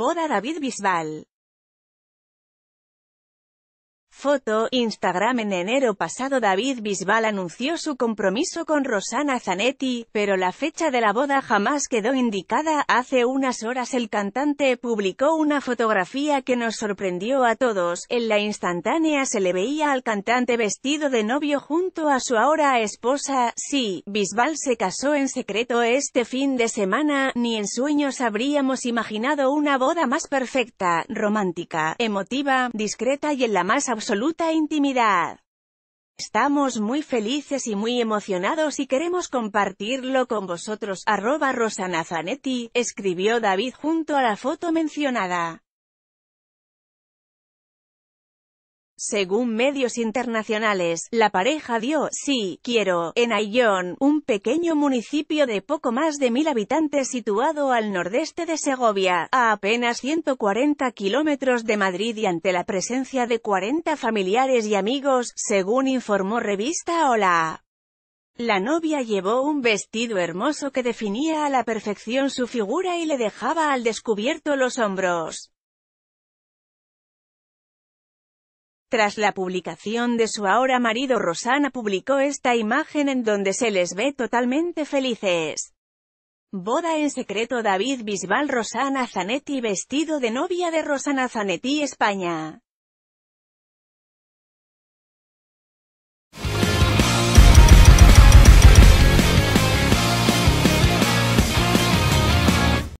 boda David Bisbal. Foto, Instagram En enero pasado David Bisbal anunció su compromiso con Rosana Zanetti, pero la fecha de la boda jamás quedó indicada. Hace unas horas el cantante publicó una fotografía que nos sorprendió a todos. En la instantánea se le veía al cantante vestido de novio junto a su ahora esposa. Sí, Bisbal se casó en secreto este fin de semana, ni en sueños habríamos imaginado una boda más perfecta, romántica, emotiva, discreta y en la más absoluta intimidad. Estamos muy felices y muy emocionados y queremos compartirlo con vosotros, arroba Rosana Zanetti, escribió David junto a la foto mencionada. Según medios internacionales, la pareja dio, sí, quiero, en Ayllón, un pequeño municipio de poco más de mil habitantes situado al nordeste de Segovia, a apenas 140 kilómetros de Madrid y ante la presencia de 40 familiares y amigos, según informó revista Hola. La novia llevó un vestido hermoso que definía a la perfección su figura y le dejaba al descubierto los hombros. Tras la publicación de su ahora marido Rosana publicó esta imagen en donde se les ve totalmente felices. Boda en secreto David Bisbal Rosana Zanetti vestido de novia de Rosana Zanetti España.